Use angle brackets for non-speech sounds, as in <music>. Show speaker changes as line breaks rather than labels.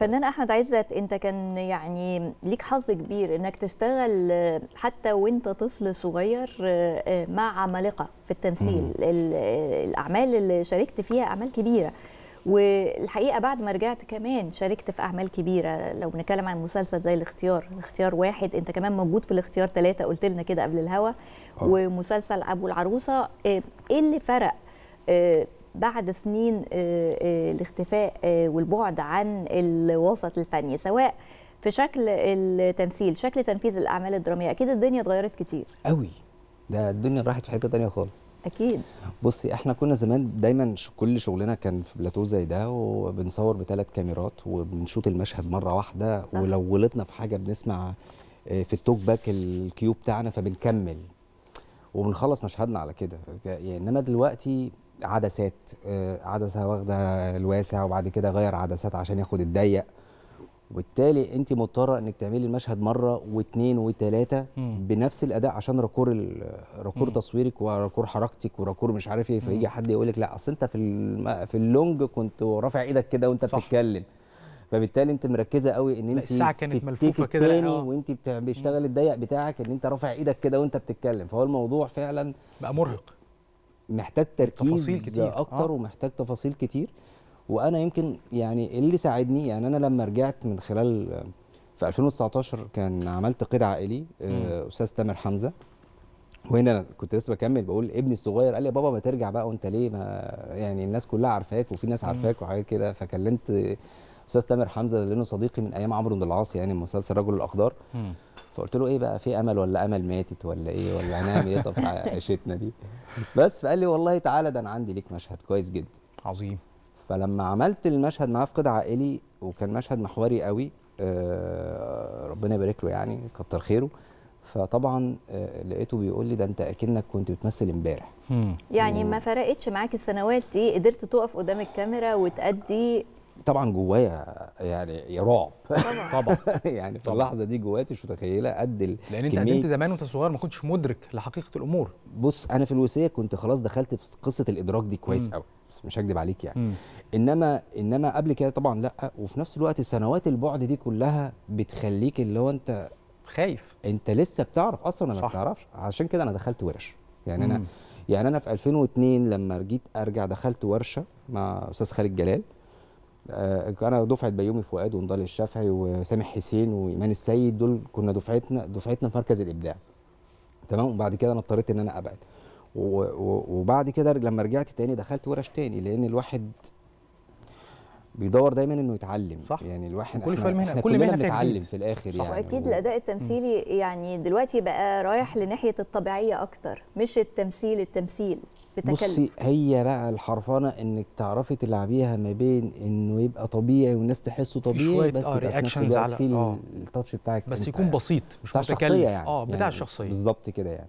فنان احمد عزت انت كان يعني ليك حظ كبير انك تشتغل حتى وانت طفل صغير آه، آه، مع عمالقه في التمثيل مم. الاعمال اللي شاركت فيها اعمال كبيره والحقيقه بعد ما رجعت كمان شاركت في اعمال كبيره لو بنتكلم عن مسلسل زي الاختيار الاختيار واحد انت كمان موجود في الاختيار ثلاثة قلت لنا كده قبل الهوا آه. ومسلسل ابو العروسه ايه اللي فرق بعد سنين آه، آه، الاختفاء آه، والبعد عن الوسط الفني سواء في شكل التمثيل شكل تنفيذ الاعمال الدراميه اكيد الدنيا اتغيرت كتير
قوي ده الدنيا راحت في حته تانية خالص اكيد بصي احنا كنا زمان دايما كل شغلنا كان في بلاتو زي ده وبنصور بثلاث كاميرات وبنشوط المشهد مره واحده صح. ولو غلطنا في حاجه بنسمع في التوك باك الكيو بتاعنا فبنكمل وبنخلص مشهدنا على كده يعني انما دلوقتي عدسات آه، عدسه واخده الواسع وبعد كده غير عدسات عشان ياخد الضيق وبالتالي انت مضطره انك تعملي المشهد مره واثنين وثلاثه بنفس الاداء عشان راكور راكور تصويرك وراكور حركتك وراكور مش عارف ايه فيجي حد يقول لك لا اصل انت في في اللونج كنت رافع ايدك كده وانت بتتكلم فبالتالي انت مركزه قوي ان انت الساعه كانت ملفوفه كده اه. وانت بتشتغل الضيق بتاعك ان انت رافع ايدك كده وانت بتتكلم فهو الموضوع فعلا بقى مرهق محتاج تركيز تفاصيل كتير. اكتر آه. ومحتاج تفاصيل كتير وانا يمكن يعني اللي ساعدني يعني انا لما رجعت من خلال في 2019 كان عملت قيد عائلي آه، استاذ تامر حمزه وهنا انا كنت لسه بكمل بقول ابني الصغير قال لي يا بابا ما ترجع بقى وانت ليه ما يعني الناس كلها عارفاك وفي ناس عارفاك وحاجات كده فكلمت استاذ تامر حمزه لانه صديقي من ايام عمرو بن العاص يعني مسلسل رجل الاقدار فقلت له ايه بقى في امل ولا امل ماتت ولا ايه ولا هنعمل ايه طب <laughs> عيشتنا دي بس فقال لي والله تعالى ده انا عندي ليك مشهد كويس جدا عظيم فلما عملت المشهد معاه في عائلي وكان مشهد محوري قوي آه، ربنا يبارك له يعني كتر خيره فطبعا آه، لقيته بيقول لي ده انت اكنك كنت بتمثل امبارح
يعني, يعني ما فرقتش معاك السنوات دي قدرت تقف قدام الكاميرا وتأدي
طبعا جوايا يعني يا رعب <laughs> طبعا يعني في اللحظه دي جوايا مش متخيله قد لان انت قدمت زمان وانت صغير ما كنتش مدرك لحقيقه الامور بص انا في الوسيه كنت خلاص دخلت في قصه الادراك دي كويس قوي بس مش هكدب عليك يعني مم. انما انما قبل كده طبعا لا وفي نفس الوقت سنوات البعد دي كلها بتخليك اللي هو انت خايف انت لسه بتعرف اصلا ولا ما بتعرفش عشان كده انا دخلت ورش يعني مم. انا يعني انا في 2002 لما جيت ارجع دخلت ورشه مع استاذ خالد جلال آه، انا دفعه بيومي فؤاد ونضال الشافعي وسامح حسين وايمان السيد دول كنا دفعتنا دفعتنا في مركز الابداع تمام وبعد كده انا اضطريت ان انا ابعد وبعد كده لما رجعت تاني دخلت ورش تاني لان الواحد بيدور دايما انه يتعلم صح يعني الواحد كل شويه مهنه كل مهنه بنتعلم في الاخر صح يعني واكيد
الاداء التمثيلي يعني دلوقتي بقى رايح لناحيه الطبيعيه اكتر مش التمثيل التمثيل بتكلف بصي
هي بقى الحرفنه انك تعرفي تلعبيها ما بين انه يبقى طبيعي والناس تحسه طبيعي بس آه، يبقى في نفس التاتش آه. بتاعك بس يكون بسيط مش بتاع متكلف يعني. اه بتاع يعني الشخصيه بالظبط كده يعني